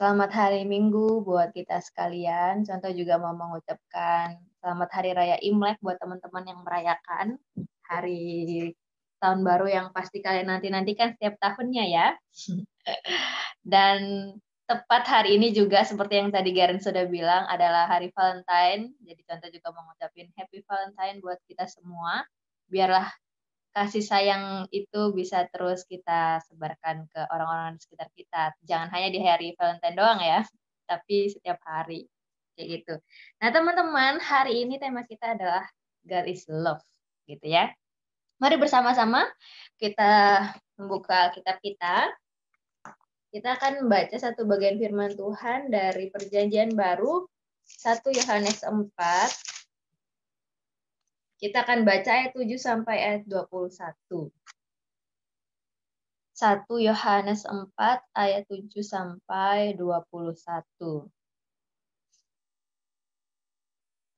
Selamat hari Minggu buat kita sekalian. Contoh juga mau mengucapkan selamat hari raya Imlek buat teman-teman yang merayakan hari tahun baru yang pasti kalian nanti-nantikan setiap tahunnya ya. Dan tepat hari ini juga seperti yang tadi Garen sudah bilang adalah hari Valentine. Jadi contoh juga mengucapkan happy Valentine buat kita semua. Biarlah kasih sayang itu bisa terus kita sebarkan ke orang-orang di sekitar kita. Jangan hanya di hari Valentine doang ya, tapi setiap hari. Kayak gitu. Nah, teman-teman, hari ini tema kita adalah God is love, gitu ya. Mari bersama-sama kita membuka kitab kita. Kita akan membaca satu bagian firman Tuhan dari Perjanjian Baru 1 Yohanes 4 kita akan baca ayat 7 sampai ayat 21. 1 Yohanes 4 ayat 7 sampai 21.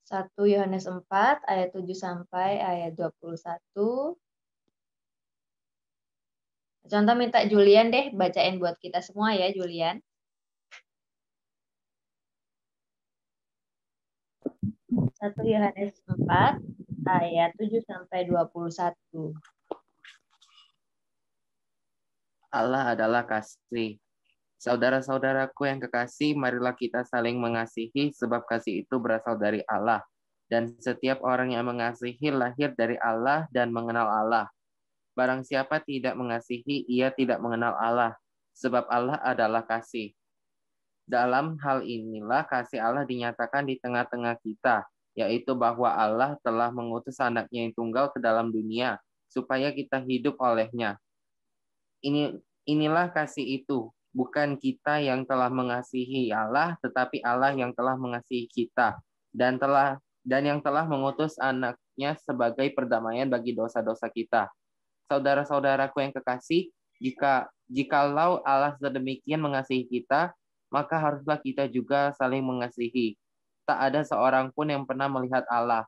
1 Yohanes 4 ayat 7 sampai ayat 21. Contoh minta Julian deh bacain buat kita semua ya Julian. Satu Yohanes 4 ayat 7 sampai 21. Allah adalah kasih. Saudara-saudaraku yang kekasih, marilah kita saling mengasihi sebab kasih itu berasal dari Allah. Dan setiap orang yang mengasihi lahir dari Allah dan mengenal Allah. Barang siapa tidak mengasihi, ia tidak mengenal Allah, sebab Allah adalah kasih. Dalam hal inilah kasih Allah dinyatakan di tengah-tengah kita, yaitu bahwa Allah telah mengutus anaknya yang tunggal ke dalam dunia, supaya kita hidup olehnya. Ini, inilah kasih itu, bukan kita yang telah mengasihi Allah, tetapi Allah yang telah mengasihi kita, dan telah dan yang telah mengutus anaknya sebagai perdamaian bagi dosa-dosa kita. Saudara-saudaraku yang kekasih, jika jikalau Allah sedemikian mengasihi kita, maka haruslah kita juga saling mengasihi tak ada seorang pun yang pernah melihat Allah.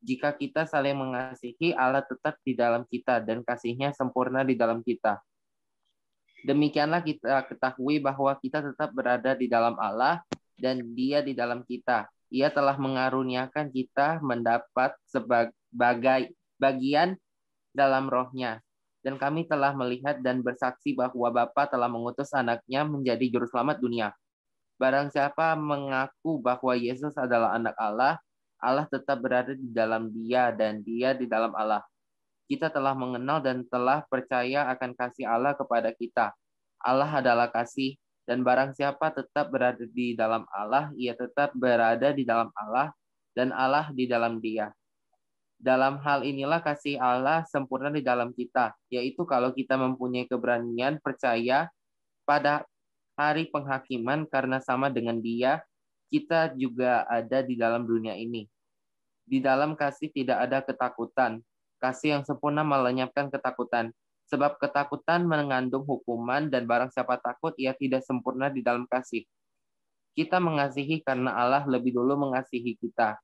Jika kita saling mengasihi, Allah tetap di dalam kita dan kasihnya sempurna di dalam kita. Demikianlah kita ketahui bahwa kita tetap berada di dalam Allah dan dia di dalam kita. Ia telah mengaruniakan kita mendapat sebagai bagian dalam rohnya. Dan kami telah melihat dan bersaksi bahwa Bapa telah mengutus anaknya menjadi juru selamat dunia. Barang siapa mengaku bahwa Yesus adalah anak Allah, Allah tetap berada di dalam dia dan dia di dalam Allah. Kita telah mengenal dan telah percaya akan kasih Allah kepada kita. Allah adalah kasih dan barang siapa tetap berada di dalam Allah, ia tetap berada di dalam Allah dan Allah di dalam dia. Dalam hal inilah kasih Allah sempurna di dalam kita, yaitu kalau kita mempunyai keberanian percaya pada hari penghakiman karena sama dengan dia, kita juga ada di dalam dunia ini. Di dalam kasih tidak ada ketakutan. Kasih yang sempurna melenyapkan ketakutan. Sebab ketakutan mengandung hukuman dan barang siapa takut, ia tidak sempurna di dalam kasih. Kita mengasihi karena Allah lebih dulu mengasihi kita.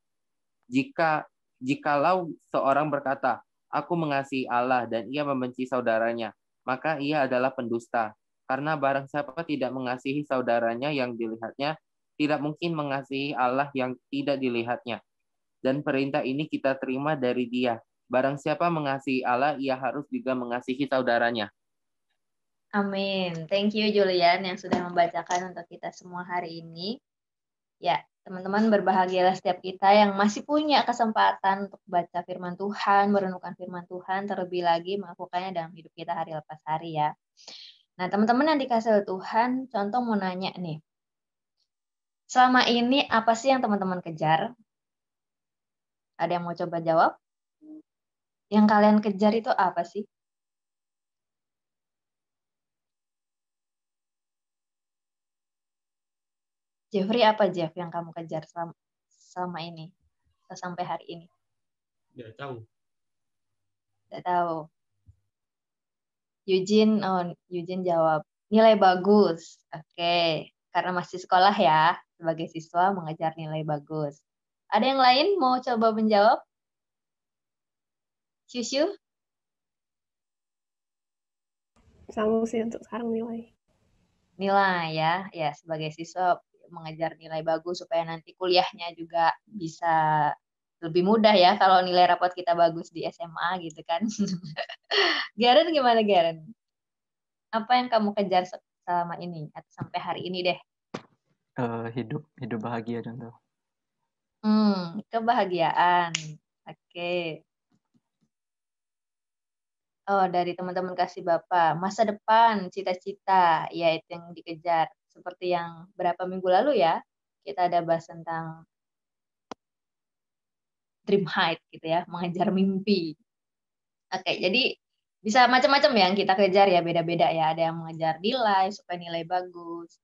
Jika jikalau seorang berkata, aku mengasihi Allah dan ia membenci saudaranya, maka ia adalah pendusta. Karena barang siapa tidak mengasihi saudaranya yang dilihatnya, tidak mungkin mengasihi Allah yang tidak dilihatnya. Dan perintah ini kita terima dari dia. Barang siapa mengasihi Allah, ia harus juga mengasihi saudaranya. Amin. Thank you Julian yang sudah membacakan untuk kita semua hari ini. Ya, teman-teman berbahagialah setiap kita yang masih punya kesempatan untuk baca firman Tuhan, merenungkan firman Tuhan, terlebih lagi melakukannya dalam hidup kita hari lepas hari ya. Nah, teman-teman yang dikasih Tuhan, contoh mau nanya nih. Selama ini apa sih yang teman-teman kejar? Ada yang mau coba jawab? Yang kalian kejar itu apa sih? Jeffrey apa Jeff yang kamu kejar selama, selama ini? Sampai hari ini? Tidak tahu. Tidak tahu. Yujin, oh, Yujin jawab, nilai bagus. Oke, okay. karena masih sekolah ya, sebagai siswa mengejar nilai bagus. Ada yang lain mau coba menjawab? Shushu Sama sih untuk sekarang nilai. Nilai ya, ya sebagai siswa mengejar nilai bagus supaya nanti kuliahnya juga bisa lebih mudah ya kalau nilai rapot kita bagus di SMA gitu kan. Garen gimana Garen? Apa yang kamu kejar selama ini atau sampai hari ini deh? Uh, hidup hidup bahagia contoh. Hmm, kebahagiaan. Oke. Okay. Oh, dari teman-teman kasih Bapak. Masa depan, cita-cita, yaitu yang dikejar. Seperti yang berapa minggu lalu ya, kita ada bahas tentang dream height gitu ya, mengejar mimpi. Oke, jadi bisa macam-macam ya yang kita kejar ya, beda-beda ya. Ada yang mengejar nilai supaya nilai bagus,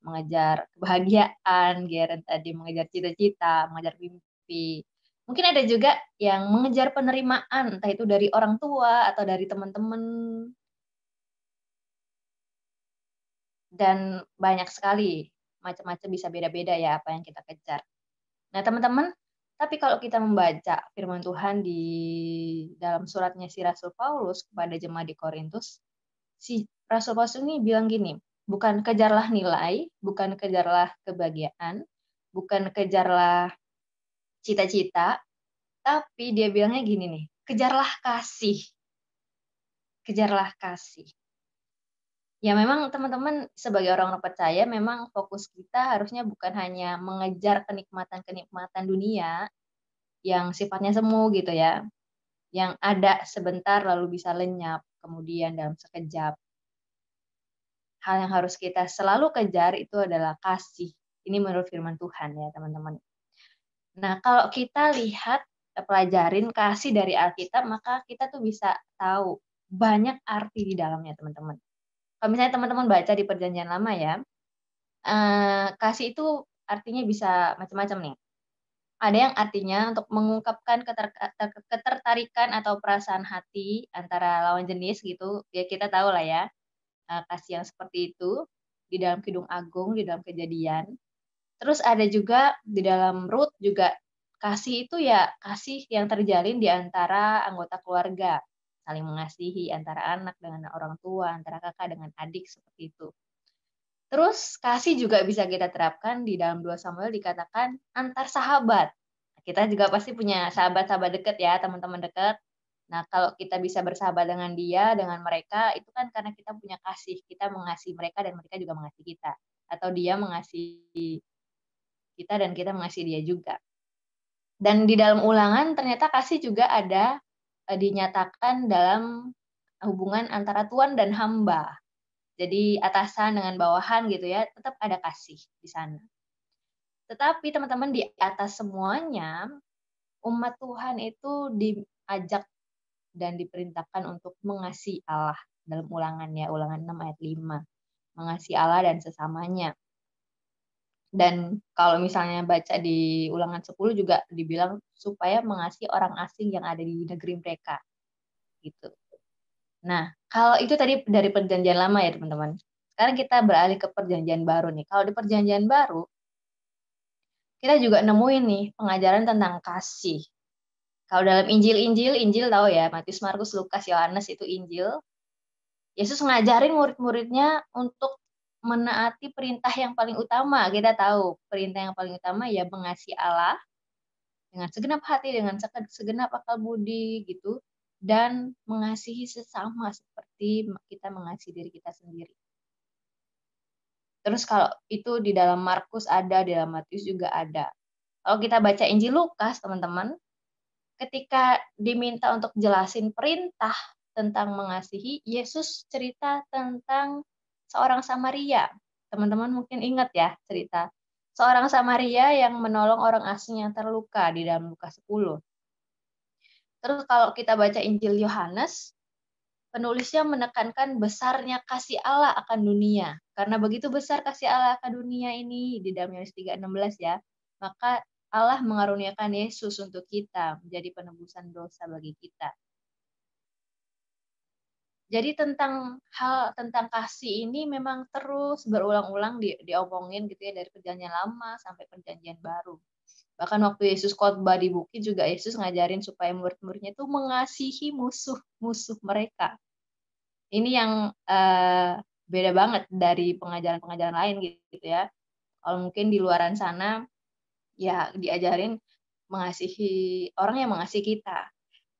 mengejar kebahagiaan, Garen tadi mengejar cita-cita, mengejar mimpi. Mungkin ada juga yang mengejar penerimaan, entah itu dari orang tua atau dari teman-teman. Dan banyak sekali, macam-macam bisa beda-beda ya apa yang kita kejar. Nah, teman-teman, tapi kalau kita membaca firman Tuhan di dalam suratnya si Rasul Paulus kepada jemaat di Korintus, si Rasul Paulus ini bilang gini, bukan kejarlah nilai, bukan kejarlah kebahagiaan, bukan kejarlah cita-cita, tapi dia bilangnya gini nih, kejarlah kasih. Kejarlah kasih ya memang teman-teman sebagai orang-orang percaya memang fokus kita harusnya bukan hanya mengejar kenikmatan-kenikmatan dunia yang sifatnya semu gitu ya. Yang ada sebentar lalu bisa lenyap kemudian dalam sekejap. Hal yang harus kita selalu kejar itu adalah kasih. Ini menurut firman Tuhan ya, teman-teman. Nah, kalau kita lihat eh, pelajarin kasih dari Alkitab, maka kita tuh bisa tahu banyak arti di dalamnya, teman-teman kalau misalnya teman-teman baca di perjanjian lama ya, eh, kasih itu artinya bisa macam-macam nih. Ada yang artinya untuk mengungkapkan ketertarikan atau perasaan hati antara lawan jenis gitu, ya kita tahu lah ya, eh, kasih yang seperti itu di dalam Kidung Agung, di dalam kejadian. Terus ada juga di dalam Rut juga kasih itu ya kasih yang terjalin di antara anggota keluarga saling mengasihi antara anak dengan orang tua, antara kakak dengan adik seperti itu. Terus kasih juga bisa kita terapkan di dalam 2 Samuel dikatakan antar sahabat. Kita juga pasti punya sahabat-sahabat dekat ya, teman-teman dekat. Nah, kalau kita bisa bersahabat dengan dia, dengan mereka, itu kan karena kita punya kasih. Kita mengasihi mereka dan mereka juga mengasihi kita. Atau dia mengasihi kita dan kita mengasihi dia juga. Dan di dalam ulangan ternyata kasih juga ada Eh, dinyatakan dalam hubungan antara tuan dan hamba. Jadi atasan dengan bawahan gitu ya, tetap ada kasih di sana. Tetapi teman-teman di atas semuanya, umat Tuhan itu diajak dan diperintahkan untuk mengasihi Allah dalam ulangannya, ulangan 6 ayat 5. Mengasihi Allah dan sesamanya dan kalau misalnya baca di ulangan 10 juga dibilang supaya mengasihi orang asing yang ada di negeri mereka gitu. Nah, kalau itu tadi dari perjanjian lama ya teman-teman. Sekarang kita beralih ke perjanjian baru nih. Kalau di perjanjian baru, kita juga nemuin nih pengajaran tentang kasih. Kalau dalam Injil-Injil, Injil tahu ya, Matius, Markus, Lukas, Yohanes itu Injil. Yesus ngajarin murid-muridnya untuk menaati perintah yang paling utama. Kita tahu perintah yang paling utama ya mengasihi Allah dengan segenap hati, dengan segenap akal budi gitu dan mengasihi sesama seperti kita mengasihi diri kita sendiri. Terus kalau itu di dalam Markus ada, di dalam Matius juga ada. Kalau kita baca Injil Lukas, teman-teman, ketika diminta untuk jelasin perintah tentang mengasihi, Yesus cerita tentang seorang Samaria. Teman-teman mungkin ingat ya cerita. Seorang Samaria yang menolong orang asing yang terluka di dalam Lukas 10. Terus kalau kita baca Injil Yohanes, penulisnya menekankan besarnya kasih Allah akan dunia. Karena begitu besar kasih Allah akan dunia ini di dalam Yohanes 3:16 ya, maka Allah mengaruniakan Yesus untuk kita menjadi penebusan dosa bagi kita jadi tentang hal tentang kasih ini memang terus berulang-ulang di, diomongin gitu ya dari perjanjian lama sampai perjanjian baru. Bahkan waktu Yesus khotbah di bukit juga Yesus ngajarin supaya murid-muridnya itu mengasihi musuh-musuh mereka. Ini yang uh, beda banget dari pengajaran-pengajaran lain gitu ya. Kalau mungkin di luaran sana ya diajarin mengasihi orang yang mengasihi kita.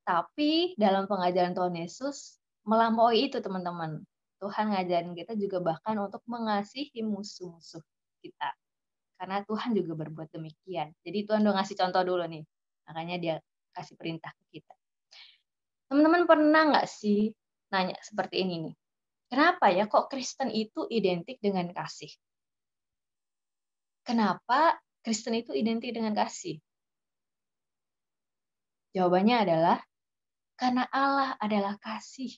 Tapi dalam pengajaran Tuhan Yesus melampaui itu teman-teman. Tuhan ngajarin kita juga bahkan untuk mengasihi musuh-musuh kita. Karena Tuhan juga berbuat demikian. Jadi Tuhan udah ngasih contoh dulu nih. Makanya dia kasih perintah ke kita. Teman-teman pernah nggak sih nanya seperti ini nih? Kenapa ya kok Kristen itu identik dengan kasih? Kenapa Kristen itu identik dengan kasih? Jawabannya adalah karena Allah adalah kasih.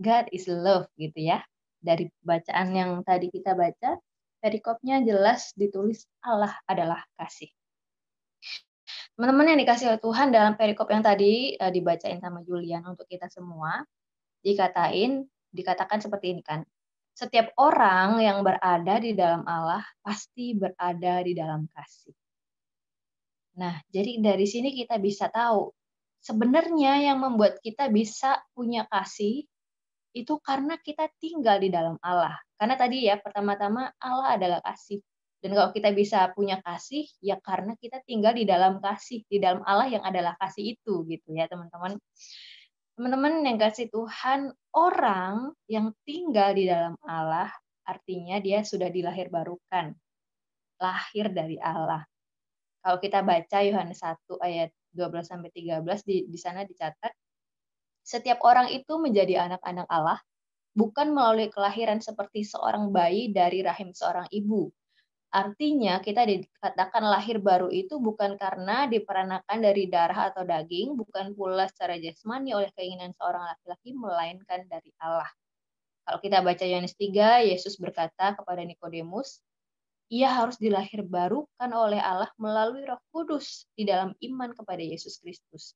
God is love gitu ya. Dari bacaan yang tadi kita baca, perikopnya jelas ditulis Allah adalah kasih. Teman-teman yang dikasih oleh Tuhan dalam perikop yang tadi e, dibacain sama Julian untuk kita semua, dikatain, dikatakan seperti ini kan. Setiap orang yang berada di dalam Allah pasti berada di dalam kasih. Nah, jadi dari sini kita bisa tahu sebenarnya yang membuat kita bisa punya kasih itu karena kita tinggal di dalam Allah. Karena tadi ya, pertama-tama Allah adalah kasih. Dan kalau kita bisa punya kasih, ya karena kita tinggal di dalam kasih, di dalam Allah yang adalah kasih itu gitu ya teman-teman. Teman-teman yang kasih Tuhan, orang yang tinggal di dalam Allah, artinya dia sudah dilahir lahir dari Allah. Kalau kita baca Yohanes 1 ayat 12 13 di di sana dicatat setiap orang itu menjadi anak-anak Allah, bukan melalui kelahiran seperti seorang bayi dari rahim seorang ibu. Artinya, kita dikatakan lahir baru itu bukan karena diperanakan dari darah atau daging, bukan pula secara jasmani oleh keinginan seorang laki-laki, melainkan dari Allah. Kalau kita baca Yohanes 3, Yesus berkata kepada Nikodemus, ia harus dilahir barukan oleh Allah melalui Roh Kudus di dalam iman kepada Yesus Kristus.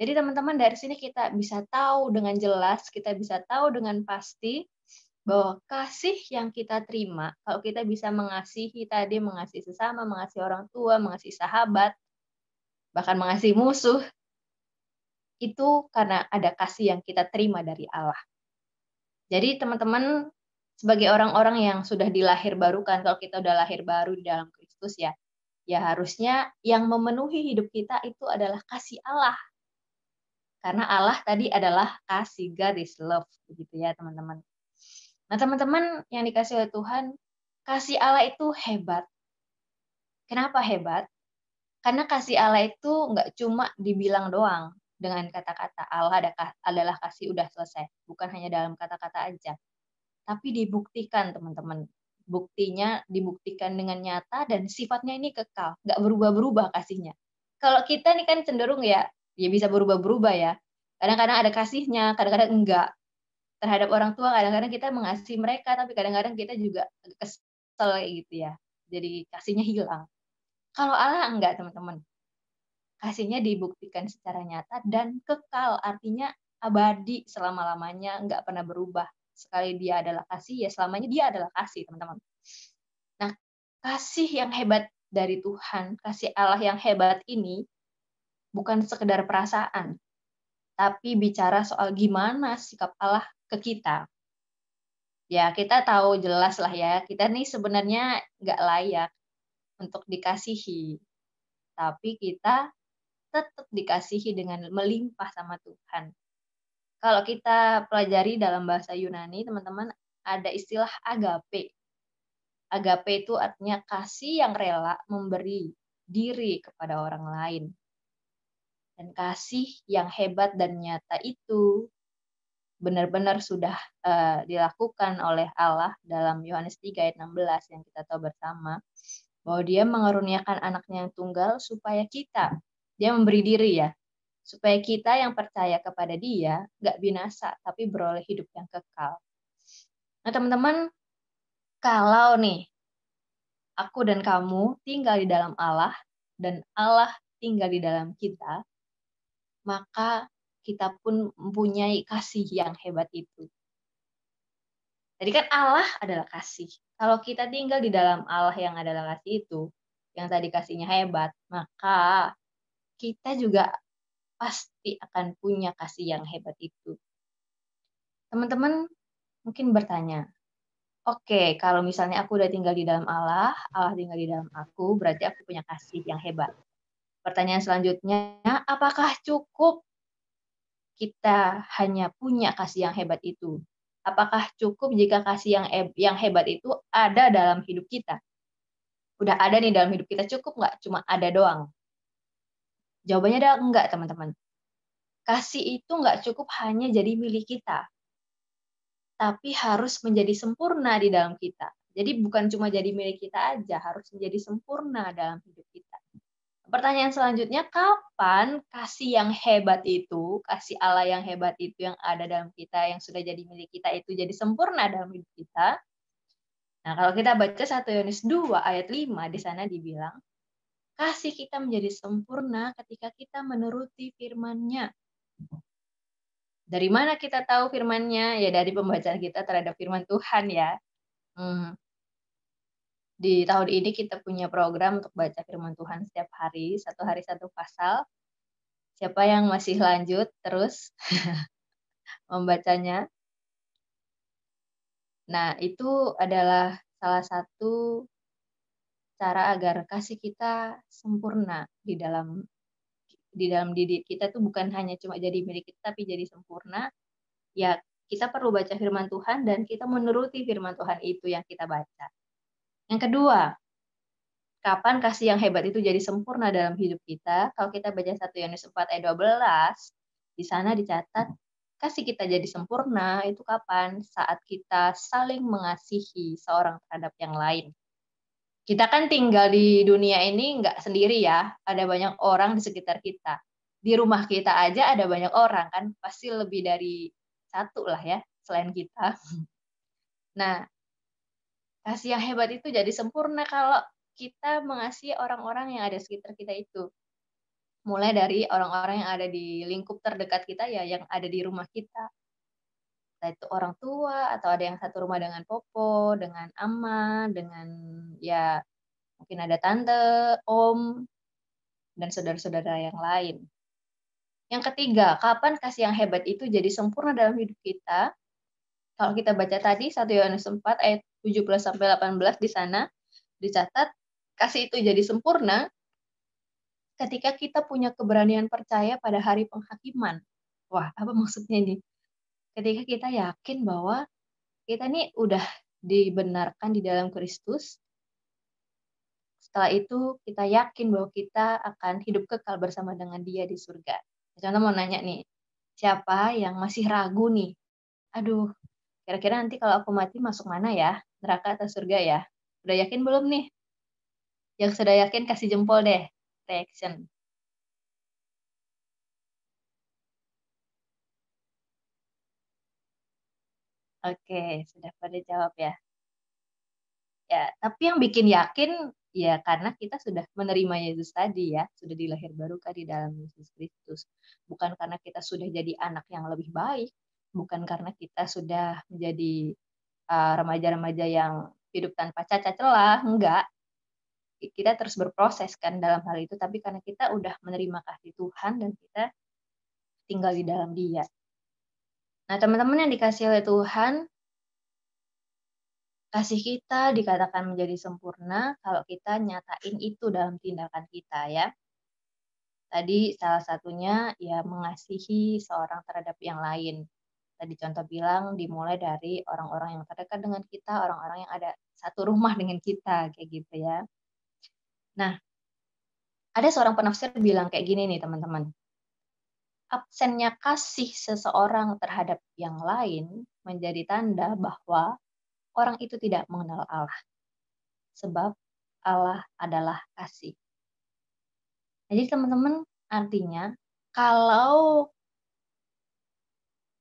Jadi teman-teman dari sini kita bisa tahu dengan jelas, kita bisa tahu dengan pasti bahwa kasih yang kita terima, kalau kita bisa mengasihi tadi, mengasihi sesama, mengasihi orang tua, mengasihi sahabat, bahkan mengasihi musuh, itu karena ada kasih yang kita terima dari Allah. Jadi teman-teman, sebagai orang-orang yang sudah dilahir kan, kalau kita udah lahir baru di dalam Kristus ya, ya harusnya yang memenuhi hidup kita itu adalah kasih Allah, karena Allah tadi adalah kasih God is love begitu ya teman-teman nah teman-teman yang dikasih oleh Tuhan kasih Allah itu hebat kenapa hebat karena kasih Allah itu nggak cuma dibilang doang dengan kata-kata Allah adalah kasih udah selesai bukan hanya dalam kata-kata aja tapi dibuktikan teman-teman buktinya dibuktikan dengan nyata dan sifatnya ini kekal nggak berubah-berubah kasihnya kalau kita nih kan cenderung ya ya bisa berubah-berubah ya kadang-kadang ada kasihnya kadang-kadang enggak terhadap orang tua kadang-kadang kita mengasihi mereka tapi kadang-kadang kita juga kesel gitu ya jadi kasihnya hilang kalau Allah enggak teman-teman kasihnya dibuktikan secara nyata dan kekal artinya abadi selama-lamanya enggak pernah berubah sekali dia adalah kasih ya selamanya dia adalah kasih teman-teman nah kasih yang hebat dari Tuhan kasih Allah yang hebat ini bukan sekedar perasaan, tapi bicara soal gimana sikap Allah ke kita. Ya, kita tahu jelas lah ya, kita nih sebenarnya nggak layak untuk dikasihi. Tapi kita tetap dikasihi dengan melimpah sama Tuhan. Kalau kita pelajari dalam bahasa Yunani, teman-teman, ada istilah agape. Agape itu artinya kasih yang rela memberi diri kepada orang lain dan kasih yang hebat dan nyata itu benar-benar sudah uh, dilakukan oleh Allah dalam Yohanes 3 ayat 16 yang kita tahu bersama bahwa dia mengaruniakan anaknya yang tunggal supaya kita dia memberi diri ya supaya kita yang percaya kepada dia nggak binasa tapi beroleh hidup yang kekal nah teman-teman kalau nih aku dan kamu tinggal di dalam Allah dan Allah tinggal di dalam kita maka kita pun mempunyai kasih yang hebat itu. Jadi kan Allah adalah kasih. Kalau kita tinggal di dalam Allah yang adalah kasih itu, yang tadi kasihnya hebat, maka kita juga pasti akan punya kasih yang hebat itu. Teman-teman mungkin bertanya, oke, okay, kalau misalnya aku udah tinggal di dalam Allah, Allah tinggal di dalam aku, berarti aku punya kasih yang hebat. Pertanyaan selanjutnya, apakah cukup kita hanya punya kasih yang hebat itu? Apakah cukup jika kasih yang yang hebat itu ada dalam hidup kita? Udah ada nih dalam hidup kita cukup nggak? Cuma ada doang. Jawabannya adalah enggak, teman-teman. Kasih itu nggak cukup hanya jadi milik kita, tapi harus menjadi sempurna di dalam kita. Jadi bukan cuma jadi milik kita aja, harus menjadi sempurna dalam hidup kita pertanyaan selanjutnya kapan kasih yang hebat itu, kasih Allah yang hebat itu yang ada dalam kita yang sudah jadi milik kita itu jadi sempurna dalam hidup kita? Nah, kalau kita baca 1 Yohanes 2 ayat 5 di sana dibilang kasih kita menjadi sempurna ketika kita menuruti firman-Nya. Dari mana kita tahu firman-Nya? Ya dari pembacaan kita terhadap firman Tuhan ya. Hmm. Di tahun ini kita punya program untuk baca firman Tuhan setiap hari, satu hari satu pasal. Siapa yang masih lanjut terus membacanya? Nah, itu adalah salah satu cara agar kasih kita sempurna di dalam di dalam diri kita tuh bukan hanya cuma jadi milik kita tapi jadi sempurna ya kita perlu baca firman Tuhan dan kita menuruti firman Tuhan itu yang kita baca yang kedua, kapan kasih yang hebat itu jadi sempurna dalam hidup kita? Kalau kita baca 1 Yohanes 4 ayat 12, di sana dicatat kasih kita jadi sempurna itu kapan? Saat kita saling mengasihi seorang terhadap yang lain. Kita kan tinggal di dunia ini nggak sendiri ya, ada banyak orang di sekitar kita. Di rumah kita aja ada banyak orang kan, pasti lebih dari satu lah ya, selain kita. Nah, kasih yang hebat itu jadi sempurna kalau kita mengasihi orang-orang yang ada sekitar kita itu. Mulai dari orang-orang yang ada di lingkup terdekat kita ya, yang ada di rumah kita. Entah itu orang tua, atau ada yang satu rumah dengan Popo, dengan Ama, dengan ya mungkin ada tante, om, dan saudara-saudara yang lain. Yang ketiga, kapan kasih yang hebat itu jadi sempurna dalam hidup kita? Kalau kita baca tadi 1 Yohanes 4 ayat 17 sampai 18 di sana dicatat kasih itu jadi sempurna ketika kita punya keberanian percaya pada hari penghakiman. Wah, apa maksudnya ini? Ketika kita yakin bahwa kita ini udah dibenarkan di dalam Kristus, setelah itu kita yakin bahwa kita akan hidup kekal bersama dengan dia di surga. Contoh mau nanya nih, siapa yang masih ragu nih? Aduh, Kira-kira nanti kalau aku mati masuk mana ya? Neraka atau surga ya? Udah yakin belum nih? Yang sudah yakin kasih jempol deh. Reaction. Oke, sudah pada jawab ya. Ya, tapi yang bikin yakin ya karena kita sudah menerima Yesus tadi ya, sudah dilahir baru di dalam Yesus Kristus. Bukan karena kita sudah jadi anak yang lebih baik, bukan karena kita sudah menjadi eh, remaja-remaja uh, yang hidup tanpa cacat celah, enggak. Kita terus berproses kan dalam hal itu, tapi karena kita udah menerima kasih Tuhan dan kita tinggal di dalam Dia. Nah, teman-teman yang dikasih oleh Tuhan, kasih kita dikatakan menjadi sempurna kalau kita nyatain itu dalam tindakan kita ya. Tadi salah satunya ya mengasihi seorang terhadap yang lain tadi contoh bilang dimulai dari orang-orang yang terdekat dengan kita, orang-orang yang ada satu rumah dengan kita kayak gitu ya. Nah, ada seorang penafsir bilang kayak gini nih teman-teman. Absennya kasih seseorang terhadap yang lain menjadi tanda bahwa orang itu tidak mengenal Allah. Sebab Allah adalah kasih. Jadi teman-teman, artinya kalau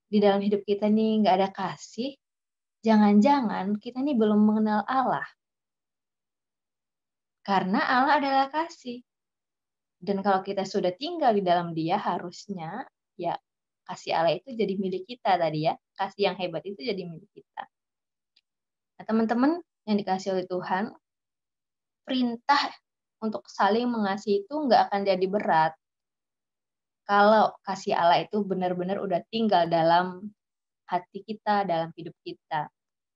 di dalam hidup kita nih nggak ada kasih, jangan-jangan kita nih belum mengenal Allah. Karena Allah adalah kasih. Dan kalau kita sudah tinggal di dalam dia, harusnya ya kasih Allah itu jadi milik kita tadi ya. Kasih yang hebat itu jadi milik kita. Nah, teman-teman yang dikasih oleh Tuhan, perintah untuk saling mengasihi itu nggak akan jadi berat kalau kasih Allah itu benar-benar udah tinggal dalam hati kita, dalam hidup kita.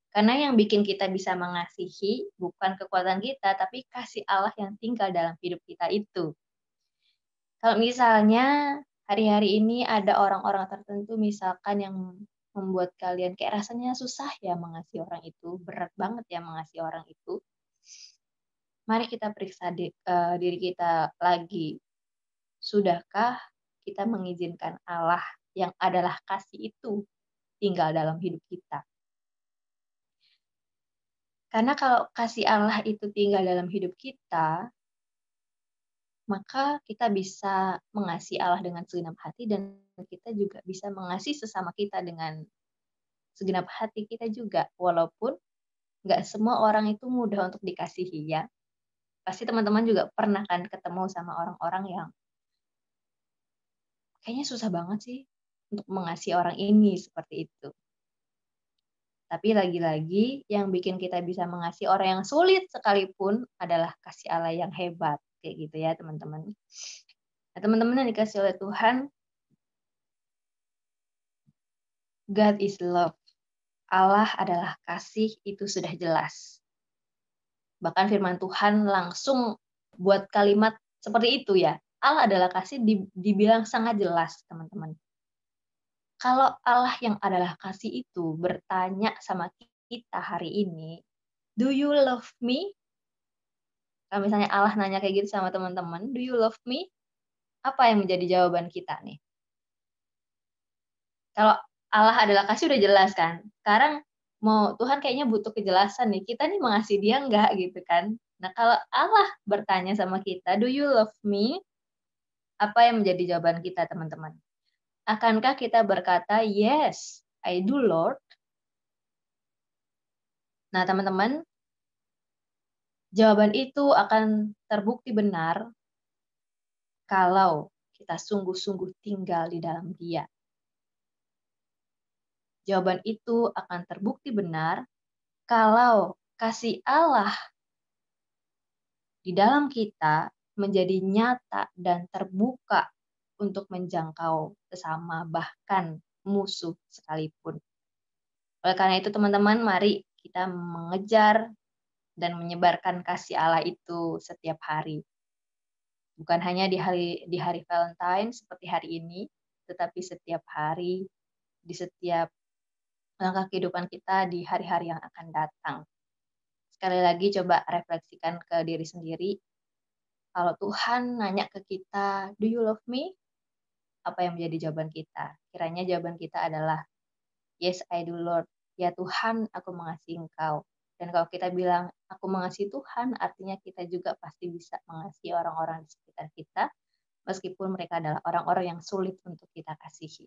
Karena yang bikin kita bisa mengasihi bukan kekuatan kita, tapi kasih Allah yang tinggal dalam hidup kita itu. Kalau misalnya hari-hari ini ada orang-orang tertentu misalkan yang membuat kalian kayak rasanya susah ya mengasihi orang itu, berat banget ya mengasihi orang itu. Mari kita periksa di, uh, diri kita lagi. Sudahkah kita mengizinkan Allah yang adalah kasih itu tinggal dalam hidup kita. Karena kalau kasih Allah itu tinggal dalam hidup kita, maka kita bisa mengasihi Allah dengan segenap hati dan kita juga bisa mengasihi sesama kita dengan segenap hati kita juga walaupun nggak semua orang itu mudah untuk dikasihi ya pasti teman-teman juga pernah kan ketemu sama orang-orang yang kayaknya susah banget sih untuk mengasihi orang ini seperti itu. Tapi lagi-lagi yang bikin kita bisa mengasihi orang yang sulit sekalipun adalah kasih Allah yang hebat kayak gitu ya teman-teman. Nah, teman-teman yang dikasih oleh Tuhan God is love. Allah adalah kasih itu sudah jelas. Bahkan firman Tuhan langsung buat kalimat seperti itu ya. Allah adalah kasih dibilang sangat jelas, teman-teman. Kalau Allah yang adalah kasih itu bertanya sama kita hari ini, "Do you love me?" Kalau misalnya Allah nanya kayak gitu sama teman-teman, "Do you love me?" Apa yang menjadi jawaban kita nih? Kalau Allah adalah kasih udah jelas kan. Sekarang mau Tuhan kayaknya butuh kejelasan nih kita nih mengasihi dia enggak gitu kan nah kalau Allah bertanya sama kita do you love me apa yang menjadi jawaban kita, teman-teman? Akankah kita berkata, "Yes, I do, Lord"? Nah, teman-teman, jawaban itu akan terbukti benar kalau kita sungguh-sungguh tinggal di dalam Dia. Jawaban itu akan terbukti benar kalau kasih Allah di dalam kita menjadi nyata dan terbuka untuk menjangkau sesama, bahkan musuh sekalipun. Oleh karena itu, teman-teman, mari kita mengejar dan menyebarkan kasih Allah itu setiap hari. Bukan hanya di hari di hari Valentine seperti hari ini, tetapi setiap hari di setiap langkah kehidupan kita di hari-hari yang akan datang. Sekali lagi coba refleksikan ke diri sendiri kalau Tuhan nanya ke kita, "Do you love me?" apa yang menjadi jawaban kita? Kiranya jawaban kita adalah "Yes, I do, Lord." Ya Tuhan, aku mengasihi Engkau. Dan kalau kita bilang aku mengasihi Tuhan, artinya kita juga pasti bisa mengasihi orang-orang di sekitar kita, meskipun mereka adalah orang-orang yang sulit untuk kita kasihi.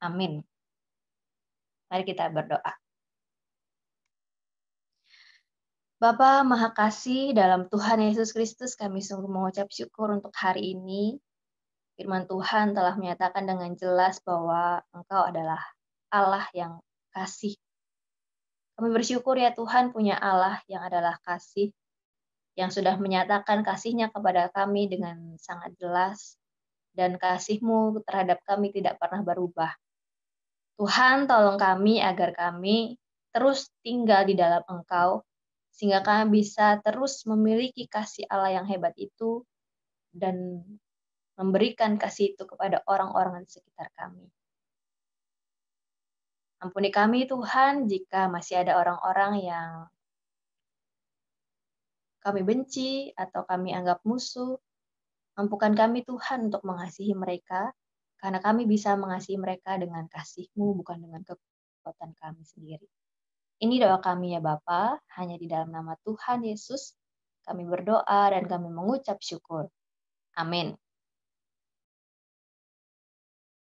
Amin. Mari kita berdoa. Bapa Maha Kasih dalam Tuhan Yesus Kristus kami sungguh mengucap syukur untuk hari ini. Firman Tuhan telah menyatakan dengan jelas bahwa Engkau adalah Allah yang kasih. Kami bersyukur ya Tuhan punya Allah yang adalah kasih, yang sudah menyatakan kasihnya kepada kami dengan sangat jelas, dan kasihmu terhadap kami tidak pernah berubah. Tuhan tolong kami agar kami terus tinggal di dalam Engkau sehingga kami bisa terus memiliki kasih Allah yang hebat itu dan memberikan kasih itu kepada orang-orang di sekitar kami. Ampuni kami Tuhan jika masih ada orang-orang yang kami benci atau kami anggap musuh. Mampukan kami Tuhan untuk mengasihi mereka, karena kami bisa mengasihi mereka dengan kasih-Mu, bukan dengan kekuatan kami sendiri. Ini doa kami ya Bapa, hanya di dalam nama Tuhan Yesus kami berdoa dan kami mengucap syukur. Amin.